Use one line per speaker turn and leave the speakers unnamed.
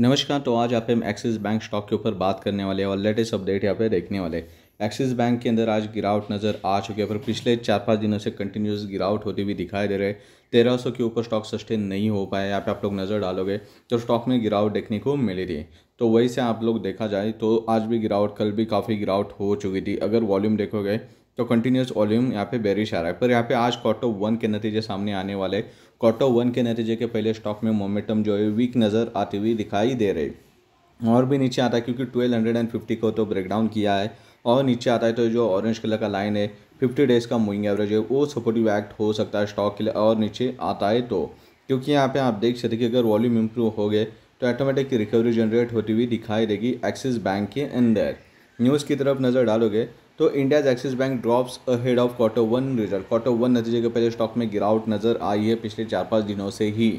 नमस्कार तो आज आप हम एक्सिस बैंक स्टॉक के ऊपर बात करने वाले और लेटेस्ट अपडेट यहाँ पे देखने वाले एक्सिस बैंक के अंदर आज गिरावट नज़र आ चुकी है पर पिछले चार पाँच दिनों से कंटिन्यूस गिरावट होती हुई दिखाई दे रहे तेरह सौ के ऊपर स्टॉक सस्टेन नहीं हो पाया यहाँ पे आप लोग नज़र डालोगे तो स्टॉक में गिरावट देखने को मिली थी तो वही से आप लोग देखा जाए तो आज भी गिरावट कल भी काफ़ी गिरावट हो चुकी थी अगर वॉल्यूम देखोगे तो कंटिन्यूस वॉल्यूम यहाँ पे बेरिश आ रहा है पर यहाँ पे आज क्वार्टर वन के नतीजे सामने आने वाले क्वार्टर वन के नतीजे के पहले स्टॉक में मोमेंटम जो है वीक नज़र आती हुई दिखाई दे रही और भी नीचे आता है क्योंकि ट्वेल्व हंड्रेड एंड फिफ्टी को तो ब्रेकडाउन किया है और नीचे आता है तो जो ऑरेंज कलर का लाइन है फिफ्टी डेज़ का मूविंग एवरेज है वो सपोर्टिव एक्ट हो सकता है स्टॉक के लिए और नीचे आता है तो क्योंकि यहाँ पे आप देख सकते कि अगर वॉल्यूम इम्प्रूव हो गए तो ऑटोमेटिक रिकवरी जनरेट होती हुई दिखाई देगी एक्सिस बैंक के अंदर न्यूज़ की तरफ नज़र डालोगे तो India's Axis bank drops ahead of quarter one result quarter one नतीजे के पहले स्टॉक में गिरावट नजर आई है पिछले चार पाँच दिनों से ही